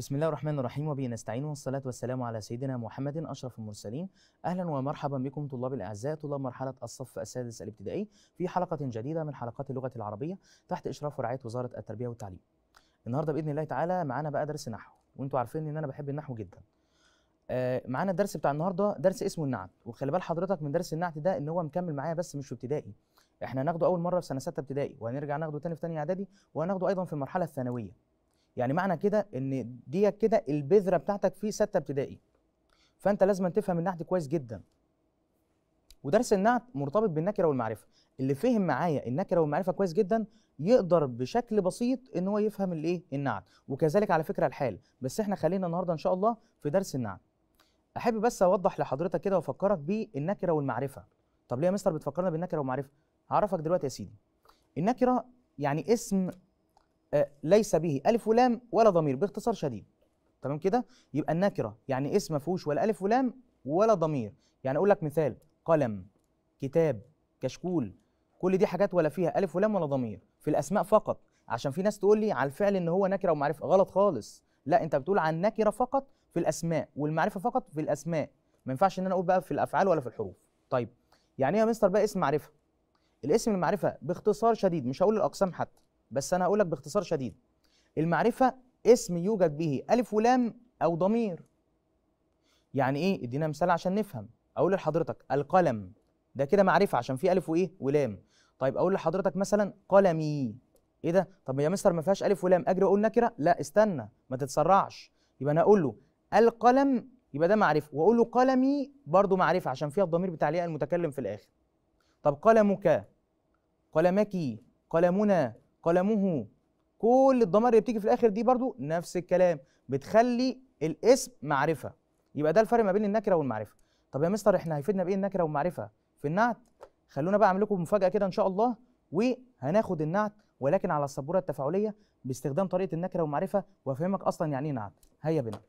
بسم الله الرحمن الرحيم وبه نستعين والصلاة والسلام على سيدنا محمد أشرف المرسلين أهلا ومرحبا بكم طلاب الأعزاء طلاب مرحلة الصف السادس الابتدائي في حلقة جديدة من حلقات اللغة العربية تحت إشراف ورعاية وزارة التربية والتعليم النهاردة بإذن الله تعالى معانا بقى درس نحو وانتوا عارفين إن أنا بحب النحو جدا آه، معانا الدرس بتاع النهارده درس اسمه النعت وخلي بال حضرتك من درس النعت ده ان هو مكمل معايا بس مش في ابتدائي احنا هناخده اول مره في سنه سته ابتدائي وهنرجع ناخده تاني في تانيه اعدادي وهناخده ايضا في المرحله الثانويه يعني معنى كده ان دي كده البذره بتاعتك في سته ابتدائي فانت لازم تفهم النحت كويس جدا ودرس النحت مرتبط بالنكره والمعرفه اللي فهم معايا النكره والمعرفه كويس جدا يقدر بشكل بسيط ان هو يفهم الايه النعت وكذلك على فكره الحال بس احنا خلينا النهارده ان شاء الله في درس النعت احب بس اوضح لحضرتك كده وافكرك بالنكره والمعرفه طب ليه يا مستر بتفكرنا بالنكره والمعرفه هعرفك دلوقتي يا سيدي النكره يعني اسم آه، ليس به ألف ولام ولا ضمير باختصار شديد تمام كده يبقى النكرة يعني اسم ما فيهوش ولا ألف ولام ولا ضمير يعني أقول لك مثال قلم كتاب كشكول كل دي حاجات ولا فيها ألف ولام ولا ضمير في الأسماء فقط عشان في ناس تقول لي على الفعل إن هو نكرة ومعرفة غلط خالص لا أنت بتقول عن نكرة فقط في الأسماء والمعرفة فقط في الأسماء ما ينفعش إن أنا أقول بقى في الأفعال ولا في الحروف طيب يعني إيه يا مستر بقى اسم معرفة الاسم المعرفة باختصار شديد مش هقول الأقسام حتى بس انا هقول لك باختصار شديد المعرفه اسم يوجد به الف ولام او ضمير يعني ايه ادينا مثال عشان نفهم اقول لحضرتك القلم ده كده معرفه عشان في الف وايه ولام طيب اقول لحضرتك مثلا قلمي ايه ده طب يا مستر ما فيهاش الف ولام اجري اقول نكره لا استنى ما تتسرعش يبقى انا اقول له القلم يبقى ده معرفه واقول له قلمي برضو معرفه عشان فيها الضمير بتاع المتكلم في الاخر طب قلمك قلمك قلمنا قلمه كل الضمائر اللي بتيجي في الاخر دي برضو نفس الكلام بتخلي الاسم معرفه يبقى ده الفرق ما بين النكره والمعرفه طب يا مستر احنا هيفيدنا بايه النكره والمعرفه في النعت خلونا بقى اعمل لكم مفاجاه كده ان شاء الله وهناخد النعت ولكن على السبوره التفاعليه باستخدام طريقه النكره والمعرفه وافهمك اصلا يعني ايه نعت هيا بنا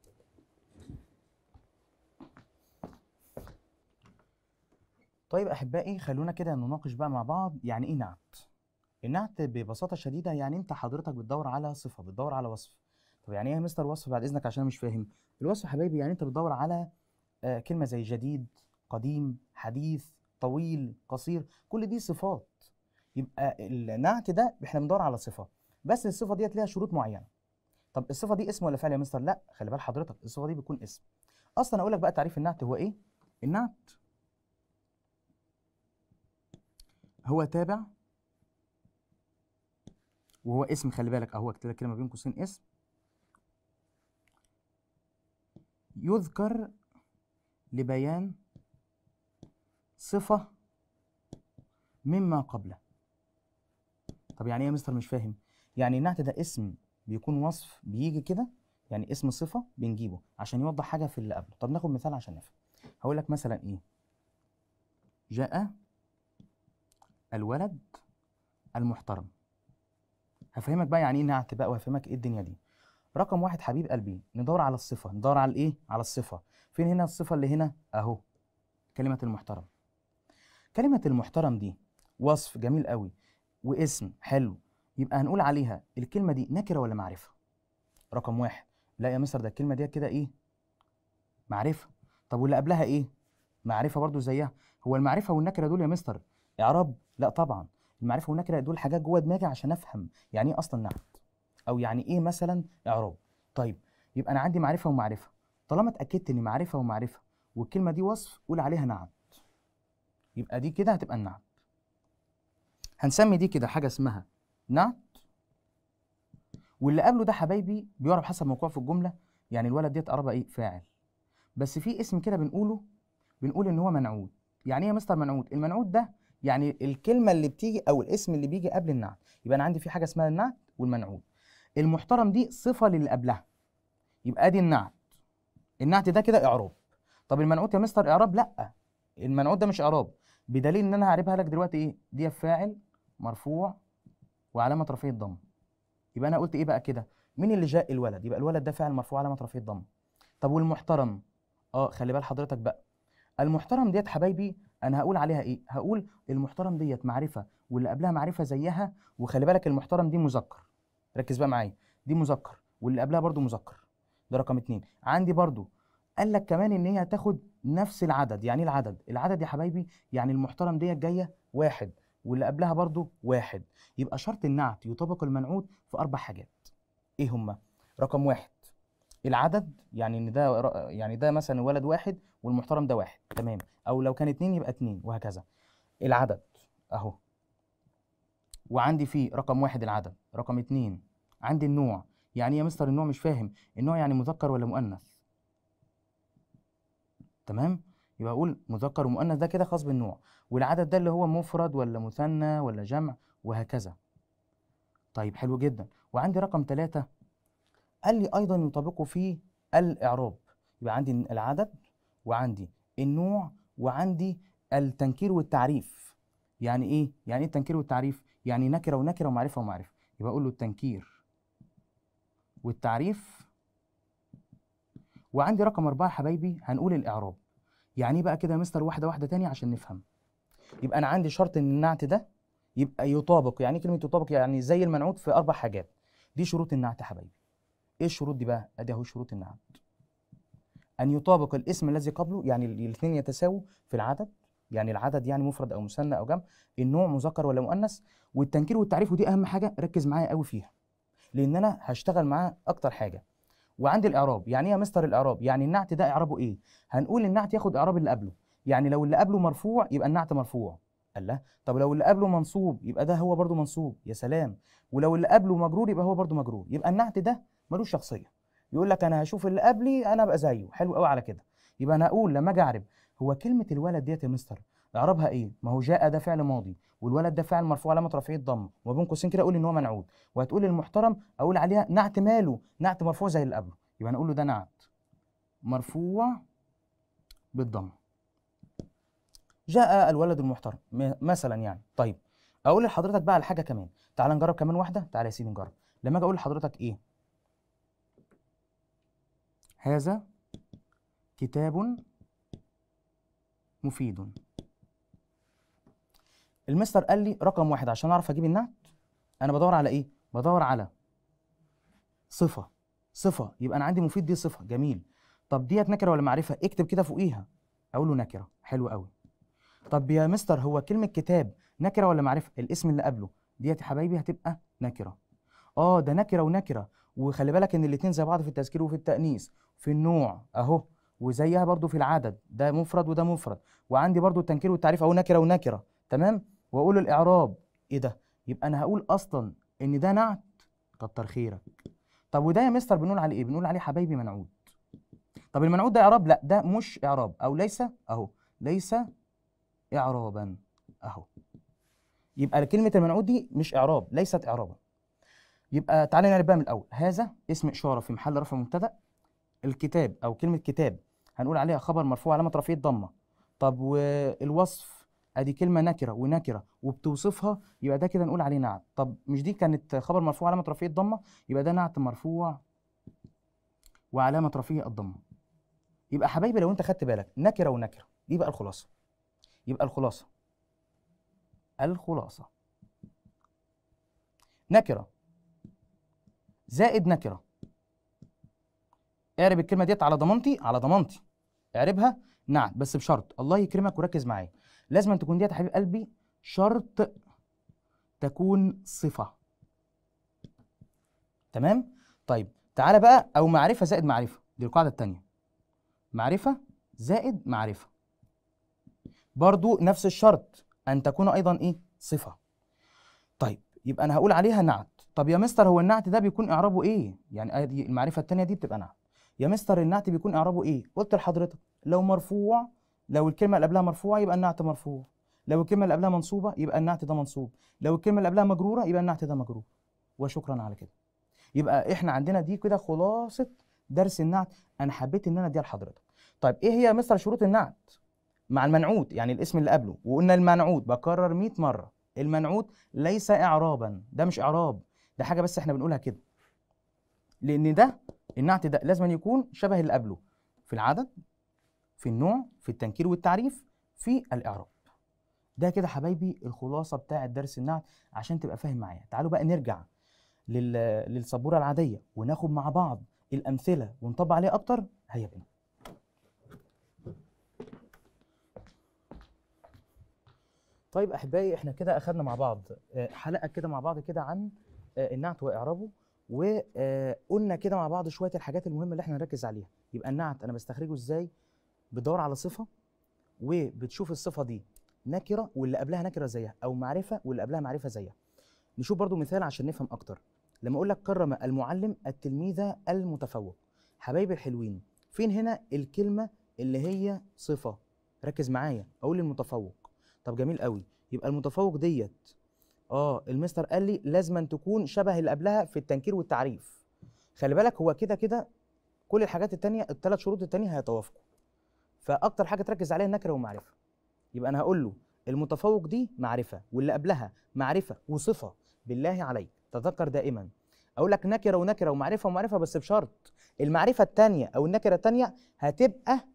طيب احبائي خلونا كده نناقش بقى مع بعض يعني ايه نعت النعت ببساطه شديده يعني انت حضرتك بتدور على صفه بتدور على وصف طب يعني ايه يا مستر وصف بعد اذنك عشان مش فاهم الوصف حبايبي يعني انت بتدور على آه، كلمه زي جديد قديم حديث طويل قصير كل دي صفات يبقى النعت ده احنا بندور على صفه بس الصفه ديت ليها شروط معينه طب الصفه دي اسم ولا فعل يا مستر لا خلي بال حضرتك الصفه دي بتكون اسم اصلا اقول لك بقى تعريف النعت هو ايه النعت هو تابع وهو اسم خلي بالك اهو كده كده ما بين قوسين اسم يذكر لبيان صفة مما قبله طب يعني ايه يا مستر مش فاهم يعني النعت ده اسم بيكون وصف بيجي كده يعني اسم صفة بنجيبه عشان يوضح حاجة في اللي قبله طب ناخد مثال عشان نفهم هقول لك مثلا ايه جاء الولد المحترم هفهمك بقى يعني ايه نعت بقى وهفهمك ايه الدنيا دي رقم واحد حبيب قلبي ندور على الصفه ندور على الايه على الصفه فين هنا الصفه اللي هنا اهو كلمه المحترم كلمه المحترم دي وصف جميل قوي واسم حلو يبقى هنقول عليها الكلمه دي نكره ولا معرفه رقم واحد لا يا مستر ده الكلمه دي كده ايه معرفه طب واللي قبلها ايه معرفه برضو زيها هو المعرفه والنكره دول يا مستر اعراب لا طبعا المعرفه والنكره دول حاجات جوه دماغي عشان افهم يعني ايه اصلا نحت او يعني ايه مثلا اعراب طيب يبقى انا عندي معرفه ومعرفه طالما اتاكدت ان معرفه ومعرفه والكلمه دي وصف قول عليها نعت يبقى دي كده هتبقى النعت هنسمي دي كده حاجه اسمها نعت واللي قبله ده حبايبي بيعرف حسب موقعه في الجمله يعني الولد ديت قرابه ايه فاعل بس في اسم كده بنقوله بنقول ان هو منعود يعني ايه يا مستر منعود المنعود ده يعني الكلمه اللي بتيجي او الاسم اللي بيجي قبل النعت يبقى انا عندي في حاجه اسمها النعت والمنعوت المحترم دي صفه للي قبلها يبقى ادي النعت النعت ده كده اعراب طب المنعوت يا مستر اعراب لا المنعوت ده مش اعراب بدليل ان انا هعربها لك دلوقتي ايه دي فاعل مرفوع وعلامه رفعه الضم يبقى انا قلت ايه بقى كده مين اللي جاء الولد يبقى الولد ده فاعل مرفوع علامه رفعه الضم طب والمحترم اه خلي بال حضرتك بقى المحترم ديت حبايبي انا هقول عليها ايه هقول المحترم ديت معرفه واللي قبلها معرفه زيها وخلي بالك المحترم دي مذكر ركز بقى معايا دي مذكر واللي قبلها برضو مذكر ده رقم اتنين عندي برضو قال لك كمان ان هي هتاخد نفس العدد يعني ايه العدد العدد يا حبايبي يعني المحترم ديت جايه واحد واللي قبلها برضو واحد يبقى شرط النعت يطابق المنعوت في اربع حاجات ايه هما رقم واحد العدد يعني ان ده يعني ده مثلا ولد واحد والمحترم ده واحد تمام او لو كان اتنين يبقى اتنين وهكذا العدد اهو وعندي فيه رقم واحد العدد رقم اتنين عندي النوع يعني ايه يا مستر النوع مش فاهم النوع يعني مذكر ولا مؤنث تمام يبقى اقول مذكر ومؤنث ده كده خاص بالنوع والعدد ده اللي هو مفرد ولا مثنى ولا جمع وهكذا طيب حلو جدا وعندي رقم ثلاثة قال لي ايضا يطابقه فيه الاعراب يبقى عندي العدد وعندي النوع وعندي التنكير والتعريف يعني ايه يعني ايه التنكير والتعريف يعني نكره ونكره ومعرفه ومعرفه يبقى اقول له التنكير والتعريف وعندي رقم أربعة يا حبايبي هنقول الإعراب يعني ايه بقى كده يا مستر واحدة واحدة تاني عشان نفهم يبقى أنا عندي شرط إن النعت ده يبقى يطابق يعني إيه كلمة يطابق يعني زي المنعوت في أربع حاجات دي شروط النعت يا حبايبي إيه الشروط دي بقى؟ أدي أهو شروط النعت أن يطابق الاسم الذي قبله يعني الاثنين يتساووا في العدد يعني العدد يعني مفرد أو مثنى أو جمع النوع مذكر ولا مؤنث والتنكير والتعريف ودي أهم حاجة ركز معايا قوي فيها لأن أنا هشتغل معاه أكتر حاجة وعندي الإعراب يعني إيه يا مستر الإعراب يعني النعت ده إعرابه إيه هنقول النعت ياخد إعراب اللي قبله يعني لو اللي قبله مرفوع يبقى النعت مرفوع الله طب لو اللي قبله منصوب يبقى ده هو برضه منصوب يا سلام ولو اللي قبله مجرور يبقى هو برضه مجرور يبقى النعت ده ملوش شخصيه يقول لك انا هشوف اللي قبلي انا ابقى زيه حلو قوي على كده يبقى انا اقول لما اجي اعرب هو كلمه الولد ديت يا مستر اعربها ايه ما هو جاء ده فعل ماضي والولد ده فعل مرفوع علامه رفعه الضم وبين قوسين كده اقول ان هو منعوت وهتقول المحترم اقول عليها نعت ماله نعت مرفوع زي اللي قبله يبقى انا اقول له ده نعت مرفوع بالضم جاء الولد المحترم مثلا يعني طيب اقول لحضرتك بقى على حاجه كمان تعال نجرب كمان واحده تعال يا سيدي نجرب لما اجي اقول لحضرتك ايه هذا كتاب مفيد المستر قال لي رقم واحد عشان اعرف اجيب النعت انا بدور على ايه بدور على صفه صفه يبقى انا عندي مفيد دي صفه جميل طب ديت نكره ولا معرفه اكتب كده فوقيها اقول له نكره حلو قوي طب يا مستر هو كلمه كتاب نكره ولا معرفه الاسم اللي قبله ديت يا حبايبي هتبقى نكره اه ده نكره ونكره وخلي بالك ان الاثنين زي بعض في التذكير وفي التانيث في النوع اهو وزيها برضو في العدد ده مفرد وده مفرد وعندي برضو التنكير والتعريف اهو نكره ونكره تمام واقول الاعراب ايه ده يبقى انا هقول اصلا ان ده نعت كتر خيرك طب وده يا مستر بنقول عليه ايه بنقول عليه حبايبي منعود طب المنعود ده اعراب لا ده مش اعراب او ليس اهو ليس اعرابا اهو يبقى كلمه المنعود دي مش اعراب ليست اعرابا يبقى تعالى نعرف بقى من الاول هذا اسم اشاره في محل رفع مبتدا الكتاب او كلمه كتاب هنقول عليها خبر مرفوع علامه رفعه ضمه طب والوصف ادي كلمه نكره ونكره وبتوصفها يبقى ده كده نقول عليه نعت طب مش دي كانت خبر مرفوع علامه رفعه ضمه يبقى ده نعت مرفوع وعلامه رفعه الضمه يبقى حبايبي لو انت خدت بالك نكره ونكره دي بقى الخلاصه يبقى الخلاصه الخلاصه نكره زائد نكره اعرب الكلمه ديت على ضمانتي على ضمانتي اعربها نعم بس بشرط الله يكرمك وركز معايا لازم أن تكون ديت يا حبيب قلبي شرط تكون صفه تمام طيب تعالى بقى او معرفه زائد معرفه دي القاعده الثانيه معرفه زائد معرفه برضو نفس الشرط ان تكون ايضا ايه صفه يبقى انا هقول عليها نعت طب يا مستر هو النعت ده بيكون اعرابه ايه يعني آه، المعرفه الثانيه دي بتبقى نعت يا مستر النعت بيكون اعرابه ايه قلت لحضرتك لو مرفوع لو الكلمه اللي قبلها مرفوعه يبقى النعت مرفوع لو الكلمه اللي قبلها منصوبه يبقى النعت ده منصوب لو الكلمه اللي قبلها مجروره يبقى النعت ده مجرور وشكرا على كده يبقى احنا عندنا دي كده خلاصه درس النعت انا حبيت ان انا اديها لحضرتك طيب ايه هي مستر شروط النعت مع المنعوت يعني الاسم اللي قبله وقلنا المنعوت بكرر 100 مره المنعوت ليس اعرابا ده مش اعراب ده حاجه بس احنا بنقولها كده لان ده النعت ده لازم أن يكون شبه اللي قبله في العدد في النوع في التنكير والتعريف في الاعراب ده كده حبايبي الخلاصه بتاعه درس النعت عشان تبقى فاهم معايا تعالوا بقى نرجع للسبوره العاديه وناخد مع بعض الامثله ونطبق عليها اكتر هيا بنا طيب احبائي احنا كده اخدنا مع بعض آه، حلقه كده مع بعض كده عن آه، النعت واعرابه وقلنا آه، كده مع بعض شويه الحاجات المهمه اللي احنا نركز عليها يبقى النعت انا بستخرجه ازاي بدور على صفه وبتشوف الصفه دي نكره واللي قبلها نكره زيها او معرفه واللي قبلها معرفه زيها نشوف برضو مثال عشان نفهم اكتر لما اقول لك كرم المعلم التلميذ المتفوق حبايبي الحلوين فين هنا الكلمه اللي هي صفه ركز معايا اقول المتفوق طب جميل قوي يبقى المتفوق ديت اه المستر قال لي لازم أن تكون شبه اللي قبلها في التنكير والتعريف خلي بالك هو كده كده كل الحاجات التانية الثلاث شروط التانية هيتوافقوا فاكتر حاجه تركز عليها النكره والمعرفه يبقى انا هقول له المتفوق دي معرفه واللي قبلها معرفه وصفه بالله عليك تذكر دائما اقول لك نكره ونكره ومعرفه ومعرفه بس بشرط المعرفه التانية او النكره التانية هتبقى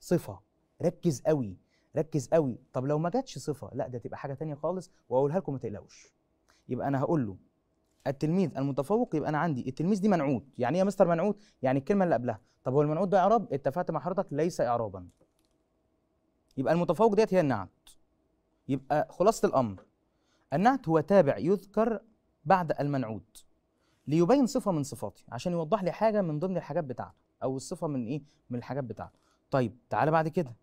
صفه ركز قوي ركز قوي طب لو ما جاتش صفه لا ده تبقى حاجه تانية خالص واقولها لكم ما تقلقوش يبقى انا هقول له التلميذ المتفوق يبقى انا عندي التلميذ دي منعوت يعني ايه يا مستر منعوت يعني الكلمه اللي قبلها طب هو المنعوت ده اعراب اتفقت مع حضرتك ليس اعرابا يبقى المتفوق ديت هي النعت يبقى خلاصه الامر النعت هو تابع يذكر بعد المنعوت ليبين صفه من صفاتي عشان يوضح لي حاجه من ضمن الحاجات بتاعته او الصفه من ايه من الحاجات بتاعته طيب تعالى بعد كده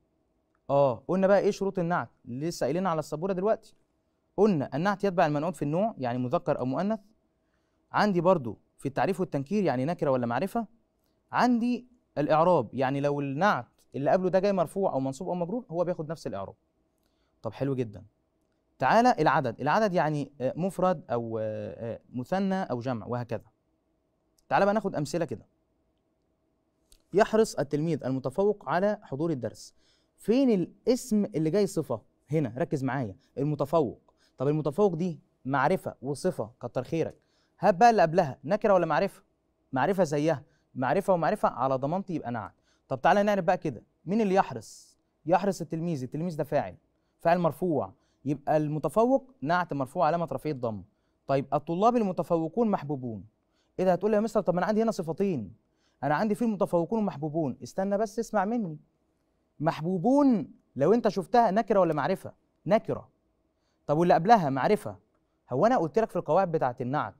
اه قلنا بقى ايه شروط النعت لسه قايلين على السبوره دلوقتي قلنا النعت يتبع المنعوت في النوع يعني مذكر او مؤنث عندي برضو في التعريف والتنكير يعني نكره ولا معرفه عندي الاعراب يعني لو النعت اللي قبله ده جاي مرفوع او منصوب او مجرور هو بياخد نفس الاعراب طب حلو جدا تعالى العدد العدد يعني آه، مفرد او آه، آه، مثنى او جمع وهكذا تعالى بقى ناخد امثله كده يحرص التلميذ المتفوق على حضور الدرس فين الاسم اللي جاي صفه هنا ركز معايا المتفوق طب المتفوق دي معرفه وصفه كتر خيرك هات بقى اللي قبلها نكره ولا معرفه معرفه زيها معرفه ومعرفه على ضمانتي يبقى نعم طب تعالى نعرف بقى كده مين اللي يحرص يحرص التلميذ التلميذ ده فاعل فاعل مرفوع يبقى المتفوق نعت مرفوع علامه رفعيه الضم طيب الطلاب المتفوقون محبوبون ايه ده هتقول لي يا مستر طب ما انا عندي هنا صفتين انا عندي في المتفوقون ومحبوبون استنى بس اسمع مني محبوبون لو انت شفتها نكره ولا معرفه نكره طب واللي قبلها معرفه هو انا قلت لك في القواعد بتاعه النعت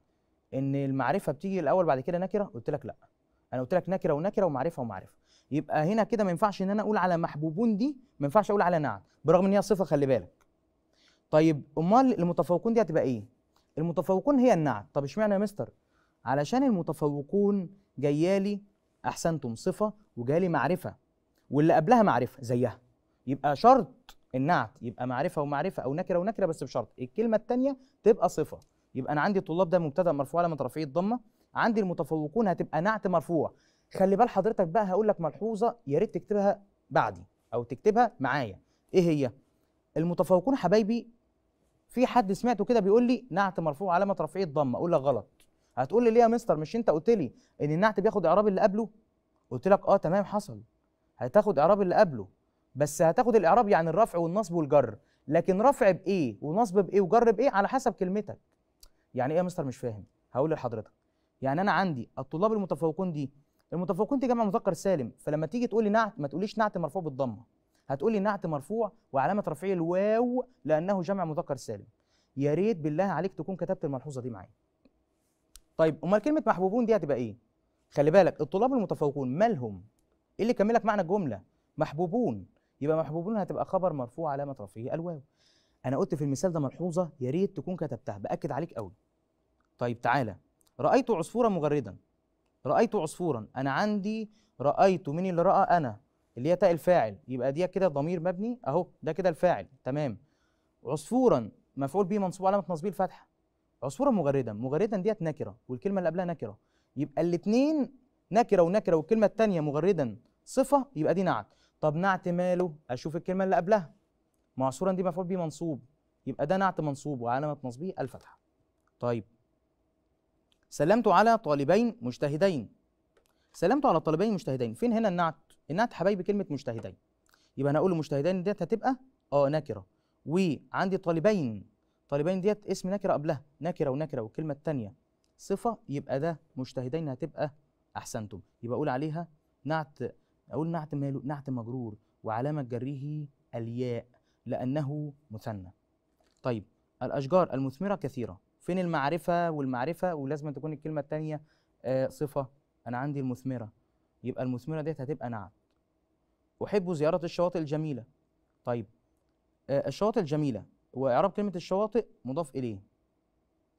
ان المعرفه بتيجي الاول بعد كده نكره قلت لك لا انا قلت لك نكره ونكره ومعرفه ومعرفه يبقى هنا كده ما ينفعش ان انا اقول على محبوبون دي ما ينفعش اقول على نعت برغم ان هي صفه خلي بالك طيب امال المتفوقون دي هتبقى ايه المتفوقون هي النعت طب اشمعنى يا مستر علشان المتفوقون جيالي احسنتم صفه وجالي معرفه واللي قبلها معرفه زيها يبقى شرط النعت يبقى معرفه ومعرفه او نكره ونكره بس بشرط الكلمه الثانيه تبقى صفه يبقى انا عندي الطلاب ده مبتدا مرفوع علامه رفعه الضمه عندي المتفوقون هتبقى نعت مرفوع خلي بال حضرتك بقى هقول لك ملحوظه يا ريت تكتبها بعدي او تكتبها معايا ايه هي المتفوقون حبايبي في حد سمعته كده بيقول لي نعت مرفوع علامه رفعه الضمه اقول لك غلط هتقول لي ليه يا مستر مش انت قلت لي ان النعت بياخد اعراب اللي قبله قلت لك اه تمام حصل هتاخد اعراب اللي قبله بس هتاخد الاعراب يعني الرفع والنصب والجر لكن رفع بايه ونصب بايه وجر بايه على حسب كلمتك يعني ايه يا مستر مش فاهم هقول لحضرتك يعني انا عندي الطلاب المتفوقون دي المتفوقون دي جمع مذكر سالم فلما تيجي تقول لي نعت ما تقوليش نعت مرفوع بالضمه هتقول لي نعت مرفوع وعلامه رفعه الواو لانه جمع مذكر سالم يا ريت بالله عليك تكون كتبت الملحوظه دي معايا طيب امال كلمه محبوبون دي هتبقى ايه خلي بالك الطلاب المتفوقون مالهم ايه اللي لك معنى الجمله محبوبون يبقى محبوبون هتبقى خبر مرفوع علامه رفعه الواو انا قلت في المثال ده ملحوظه يا ريت تكون كتبتها باكد عليك قوي طيب تعالى رايت عصفورا مغردا رايت عصفورا انا عندي رايت مين اللي راى انا اللي هي تاء الفاعل يبقى دي كده ضمير مبني اهو ده كده الفاعل تمام عصفورا مفعول به منصوب علامه نصبه الفتحه عصفورا مغردا مغردا ديت نكره والكلمه اللي قبلها نكره يبقى الاثنين نكره ونكره والكلمه الثانيه مغردا صفه يبقى دي نعت طب نعت ماله اشوف الكلمه اللي قبلها معصورا دي مفعول به منصوب يبقى ده نعت منصوب وعلامه نصبه الفتحه طيب سلمت على طالبين مجتهدين سلمت على طالبين مجتهدين فين هنا النعت النعت حبايبي كلمه مجتهدين يبقى انا اقول مجتهدين ديت هتبقى اه نكره وعندي طالبين طالبين ديت اسم نكره قبلها نكره ونكره والكلمه الثانيه صفه يبقى ده مجتهدين هتبقى احسنتم يبقى اقول عليها نعت أقول نعت ماله نعت مجرور وعلامة جره الياء لأنه مثنى طيب الأشجار المثمرة كثيرة فين المعرفة والمعرفة ولازم تكون الكلمة الثانية آه صفة أنا عندي المثمرة يبقى المثمرة ديت هتبقى نعت أحب زيارة الشواطئ الجميلة طيب آه الشواطئ الجميلة وإعراب كلمة الشواطئ مضاف إليه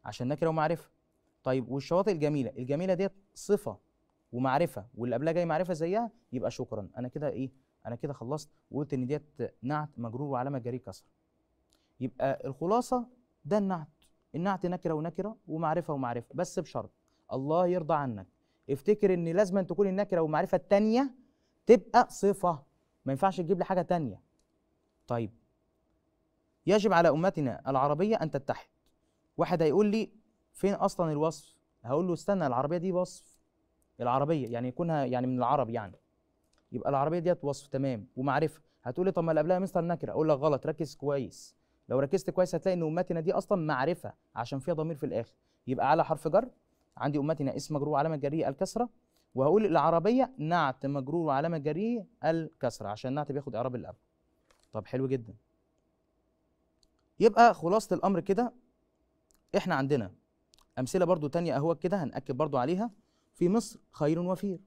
عشان نكرة ومعرفة طيب والشواطئ الجميلة الجميلة ديت صفة ومعرفة واللي قبلها جاي معرفة زيها يبقى شكرا انا كده ايه انا كده خلصت وقلت ان ديت نعت مجرور وعلامه جريه كسر يبقى الخلاصه ده النعت النعت نكره ونكره ومعرفه ومعرفه بس بشرط الله يرضى عنك افتكر ان لازم أن تكون النكره والمعرفه الثانيه تبقى صفه ما ينفعش تجيب لي حاجه ثانيه طيب يجب على امتنا العربيه ان تتحد واحد هيقول لي فين اصلا الوصف هقول له استنى العربيه دي وصف العربيه يعني يكونها يعني من العرب يعني يبقى العربيه ديت وصف تمام ومعرفه هتقولي طب ما اللي قبلها مستر نكره اقول لك غلط ركز كويس لو ركزت كويس هتلاقي ان امتنا دي اصلا معرفه عشان فيها ضمير في الاخر يبقى على حرف جر عندي امتنا اسم مجرور وعلامه جريه الكسره وهقول العربيه نعت مجرور وعلامه جريه الكسره عشان نعت بياخد اعراب الاب طب حلو جدا يبقى خلاصه الامر كده احنا عندنا امثله برضو تانية اهو كده هنأكد برضو عليها في مصر خير وفير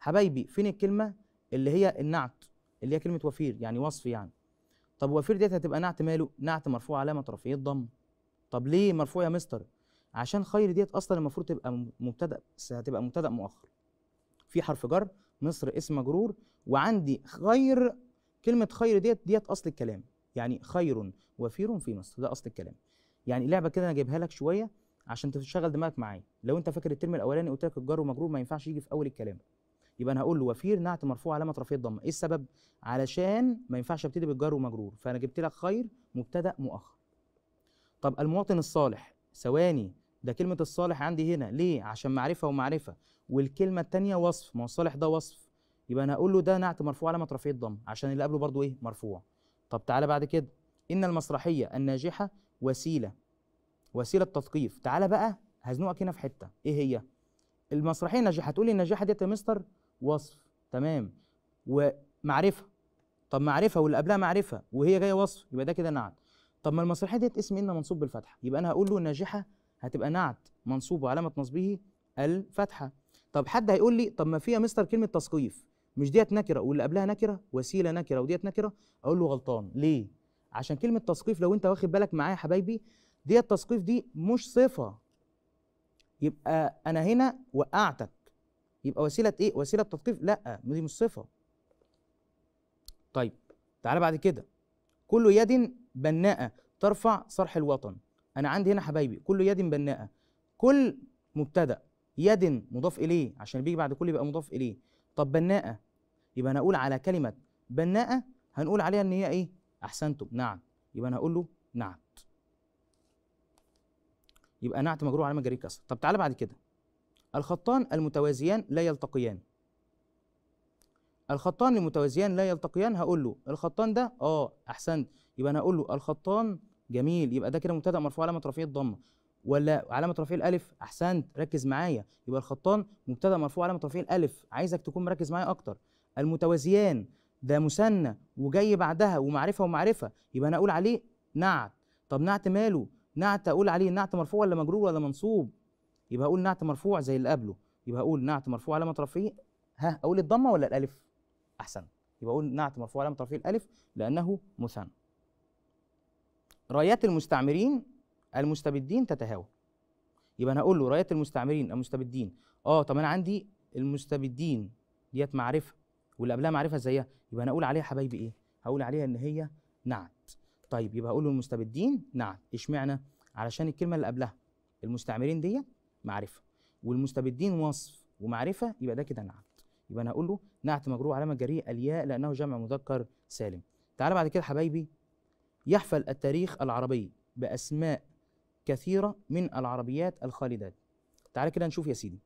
حبايبي فين الكلمه اللي هي النعت اللي هي كلمه وفير يعني وصف يعني طب وفير ديت هتبقى نعت ماله نعت مرفوع علامه رفعية ضم طب ليه مرفوع يا مستر عشان خير ديت اصلا المفروض تبقى مبتدا بس هتبقى مبتدا مؤخر في حرف جر مصر اسم مجرور وعندي خير كلمه خير ديت ديت اصل الكلام يعني خير وفير في مصر ده اصل الكلام يعني لعبه كده انا جايبها لك شويه عشان تشغل دماغك معايا لو انت فاكر الترم الاولاني قلت لك الجر ومجرور ما ينفعش يجي في اول الكلام يبقى انا هقول له وفير نعت مرفوع علامه رفيع الضمه ايه السبب علشان ما ينفعش ابتدي بالجر ومجرور فانا جبت لك خير مبتدا مؤخر طب المواطن الصالح ثواني ده كلمه الصالح عندي هنا ليه عشان معرفه ومعرفه والكلمه الثانيه وصف ما هو الصالح ده وصف يبقى انا هقول له ده نعت مرفوع علامه رفيع الضمه عشان اللي قبله برضو ايه مرفوع طب تعالى بعد كده ان المسرحيه الناجحه وسيله وسيله تثقيف تعالى بقى هزنقك هنا في حته ايه هي المسرحيه الناجحه تقول لي الناجحه ديت يا مستر وصف تمام ومعرفه طب معرفه واللي قبلها معرفه وهي جايه وصف يبقى ده كده نعت طب ما المسرحيه ديت اسم ان منصوب بالفتحه يبقى انا هقول له الناجحه هتبقى نعت منصوب وعلامه نصبه الفتحه طب حد هيقول لي طب ما فيها مستر كلمه تثقيف مش ديت نكره واللي قبلها نكره وسيله نكره وديت نكره اقول له غلطان ليه عشان كلمه تثقيف لو انت واخد بالك معايا يا حبايبي ديت تثقيف دي مش صفه يبقى انا هنا وقعتك يبقى وسيله ايه وسيله تثقيف لا دي مش صفه طيب تعالى بعد كده كل يد بناءه ترفع صرح الوطن انا عندي هنا حبايبي كل يد بناءه كل مبتدا يد مضاف اليه عشان بيجي بعد كل يبقى مضاف اليه طب بناءه يبقى انا اقول على كلمه بناءه هنقول عليها ان هي ايه احسنتم نعت يبقى انا هقول له نعت يبقى نعت مجرور على مجاري كسر طب تعالى بعد كده الخطان المتوازيان لا يلتقيان الخطان المتوازيان لا يلتقيان هقول له الخطان ده اه احسنت يبقى انا هقول له الخطان جميل يبقى ده كده مبتدا مرفوع علامه رفعه الضمه ولا علامه رفعه الالف احسنت ركز معايا يبقى الخطان مبتدا مرفوع علامه رفعه الالف عايزك تكون مركز معايا اكتر المتوازيان ده مثنى وجاي بعدها ومعرفه ومعرفه يبقى انا اقول عليه نعت طب نعت ماله نعت اقول عليه نعت مرفوع ولا مجرور ولا منصوب يبقى اقول نعت مرفوع زي اللي قبله يبقى اقول نعت مرفوع علامه إيه؟ رفعه ها اقول الضمه ولا الالف احسن يبقى اقول نعت مرفوع علامه إيه؟ رفعه الالف لانه مثنى رايات المستعمرين المستبدين تتهاوى يبقى انا اقول له رايات المستعمرين المستبدين اه طب انا عندي المستبدين ديت معرفه واللي قبلها معرفه زيها يبقى انا اقول عليها حبايبي ايه هقول عليها ان هي نعت طيب يبقى اقول له المستبدين نعت اشمعنى علشان الكلمه اللي قبلها المستعمرين ديت معرفه والمستبدين وصف ومعرفه يبقى ده كده نعت يبقى انا هقول له نعت مجرور علامه جريء الياء لانه جمع مذكر سالم تعالى بعد كده حبايبي يحفل التاريخ العربي باسماء كثيره من العربيات الخالدات تعالى كده نشوف يا سيدي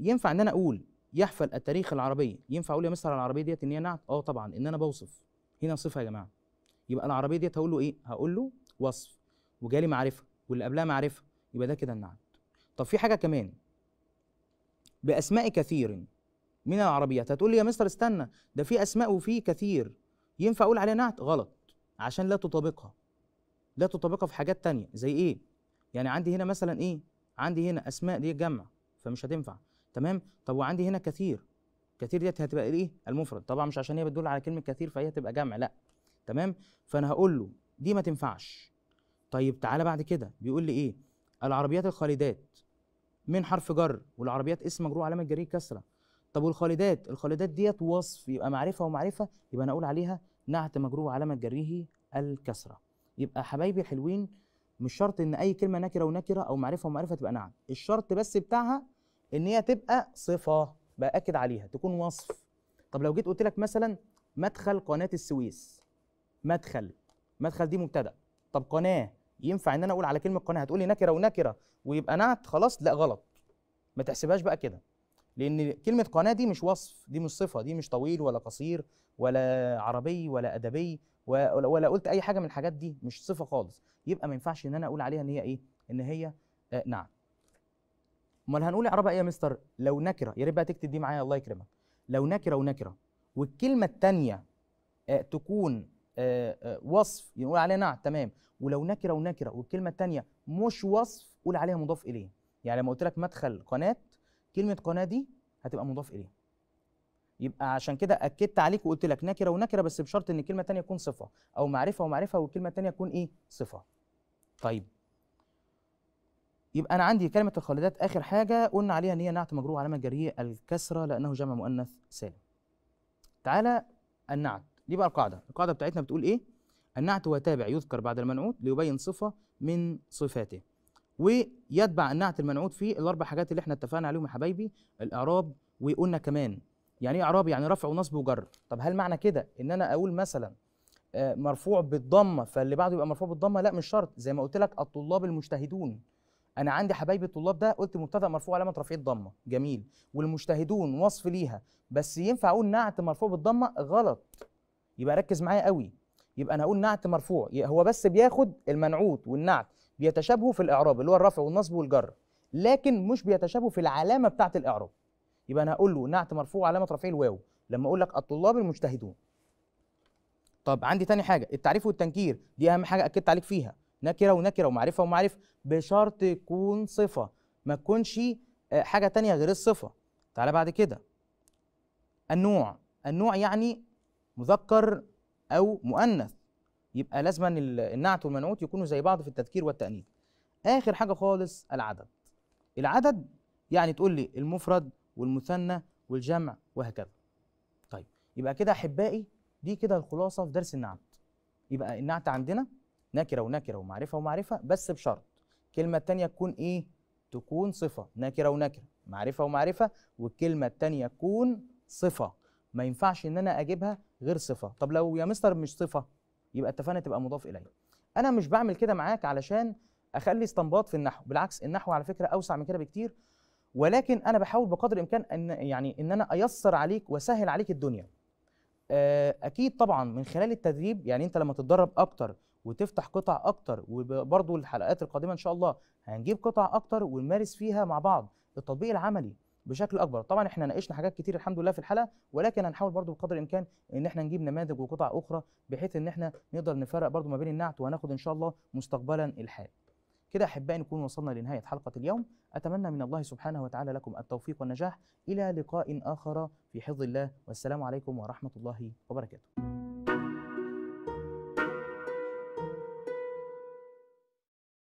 ينفع ان انا اقول يحفل التاريخ العربي ينفع اقول يا مستر العربيه ديت ان هي نعت اه طبعا ان انا بوصف هنا صفه يا جماعه يبقى العربيه ديت هقول له ايه هقول له وصف وجالي معرفه واللي قبلها معرفه يبقى ده كده النعت طب في حاجه كمان باسماء كثير من العربيات هتقول لي يا مستر استنى ده في اسماء وفي كثير ينفع اقول عليها نعت غلط عشان لا تطابقها لا تطابقها في حاجات تانية زي ايه يعني عندي هنا مثلا ايه عندي هنا اسماء دي جمع فمش هتنفع تمام طب وعندي هنا كثير كثير ديت هتبقى ايه المفرد طبعا مش عشان هي بتدل على كلمه كثير فهي هتبقى جمع لا تمام فانا هقول له دي ما تنفعش طيب تعالى بعد كده بيقول لي ايه العربيات الخالدات من حرف جر والعربيات اسم مجرور علامه جريه كسره طب والخالدات الخالدات ديت وصف يبقى معرفه ومعرفه يبقى انا اقول عليها نعت مجرور علامه جريه الكسره يبقى حبايبي الحلوين مش شرط ان اي كلمه نكره ونكره او معرفه ومعرفه تبقى نعت الشرط بس بتاعها ان هي تبقى صفه باكد عليها تكون وصف طب لو جيت قلت لك مثلا مدخل قناه السويس مدخل مدخل دي مبتدا طب قناه ينفع ان انا اقول على كلمه قناه هتقولي نكره ونكره ويبقى نعت خلاص لا غلط ما تحسبهاش بقى كده لان كلمه قناه دي مش وصف دي مش صفه دي مش طويل ولا قصير ولا عربي ولا ادبي ولا قلت اي حاجه من الحاجات دي مش صفه خالص يبقى ما ينفعش ان انا اقول عليها ان هي ايه ان هي آه امال هنقول اعرابها ايه يا مستر لو نكره يا ريت بقى تكتب دي معايا الله يكرمك لو نكره ونكره والكلمه الثانيه آه، تكون آه، آه، وصف يقول عليها نعت تمام ولو نكره ونكره والكلمه الثانيه مش وصف قول عليها مضاف اليه يعني لما قلت لك مدخل قناه كلمه قناه دي هتبقى مضاف اليه يبقى عشان كده اكدت عليك وقلت لك نكره ونكره بس بشرط ان الكلمه الثانيه تكون صفه او معرفه ومعرفه والكلمه الثانيه تكون ايه صفه طيب يبقى انا عندي كلمه الخالدات اخر حاجه قلنا عليها ان هي نعت مجرور علامه جريه الكسره لانه جمع مؤنث سالم تعالى النعت دي بقى القاعده القاعده بتاعتنا بتقول ايه النعت هو تابع يذكر بعد المنعوت ليبين صفه من صفاته ويتبع النعت المنعوت فيه الاربع حاجات اللي احنا اتفقنا عليهم يا حبايبي الاعراب وقلنا كمان يعني ايه اعراب يعني رفع ونصب وجر طب هل معنى كده ان انا اقول مثلا آه، مرفوع بالضمه فاللي بعده يبقى مرفوع بالضمه لا مش شرط زي ما قلت لك الطلاب المجتهدون انا عندي حبايبي الطلاب ده قلت مبتدا مرفوع علامه رفع الضمه جميل والمجتهدون وصف ليها بس ينفع اقول نعت مرفوع بالضمه غلط يبقى ركز معايا قوي يبقى انا هقول نعت مرفوع هو بس بياخد المنعوت والنعت بيتشابهوا في الاعراب اللي هو الرفع والنصب والجر لكن مش بيتشابهوا في العلامه بتاعت الاعراب يبقى انا هقول له نعت مرفوع علامه رفعه الواو لما اقول لك الطلاب المجتهدون طب عندي تاني حاجه التعريف والتنكير دي اهم حاجه اكدت عليك فيها نكره ونكره ومعرفه ومعرف بشرط تكون صفه ما تكونش آه، حاجه تانية غير الصفه تعالى بعد كده النوع النوع يعني مذكر أو مؤنث يبقى لازما النعت والمنعوت يكونوا زي بعض في التذكير والتأنيث آخر حاجة خالص العدد العدد يعني تقول لي المفرد والمثنى والجمع وهكذا طيب يبقى كده أحبائي دي كده الخلاصة في درس النعت يبقى النعت عندنا نكرة ونكرة ومعرفة ومعرفة بس بشرط الكلمة التانية تكون إيه؟ تكون صفة نكرة ونكرة معرفة ومعرفة والكلمة التانية تكون صفة ما ينفعش ان انا اجيبها غير صفه طب لو يا مستر مش صفه يبقى اتفقنا تبقى مضاف اليه انا مش بعمل كده معاك علشان اخلي استنباط في النحو بالعكس النحو على فكره اوسع من كده بكتير ولكن انا بحاول بقدر الامكان ان يعني ان انا ايسر عليك واسهل عليك الدنيا آه، اكيد طبعا من خلال التدريب يعني انت لما تتدرب اكتر وتفتح قطع اكتر وبرضه الحلقات القادمه ان شاء الله هنجيب قطع اكتر ونمارس فيها مع بعض التطبيق العملي بشكل اكبر طبعا احنا ناقشنا حاجات كتير الحمد لله في الحلقه ولكن هنحاول برضو بقدر الامكان ان احنا نجيب نماذج وقطع اخرى بحيث ان احنا نقدر نفرق برضو ما بين النعت وناخد ان شاء الله مستقبلا الحال كده احبائي نكون وصلنا لنهايه حلقه اليوم اتمنى من الله سبحانه وتعالى لكم التوفيق والنجاح الى لقاء اخر في حفظ الله والسلام عليكم ورحمه الله وبركاته